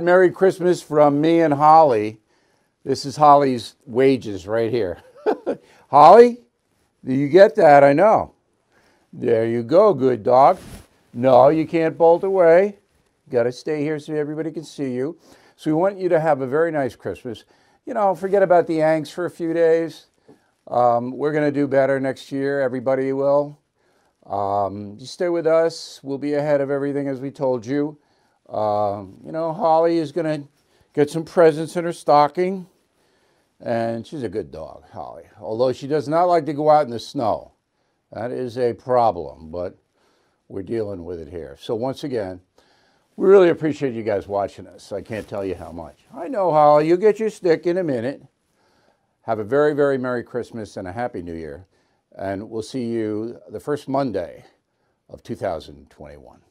Merry Christmas from me and Holly. This is Holly's wages right here. Holly, do you get that? I know. There you go, good dog. No, you can't bolt away. got to stay here so everybody can see you. So we want you to have a very nice Christmas. You know, forget about the angst for a few days. Um, we're going to do better next year. Everybody will. Um, you stay with us. We'll be ahead of everything as we told you. Um, you know, Holly is going to get some presents in her stocking. And she's a good dog, Holly, although she does not like to go out in the snow. That is a problem, but we're dealing with it here. So, once again, we really appreciate you guys watching us. I can't tell you how much. I know, Holly, you'll get your stick in a minute. Have a very, very Merry Christmas and a Happy New Year. And we'll see you the first Monday of 2021.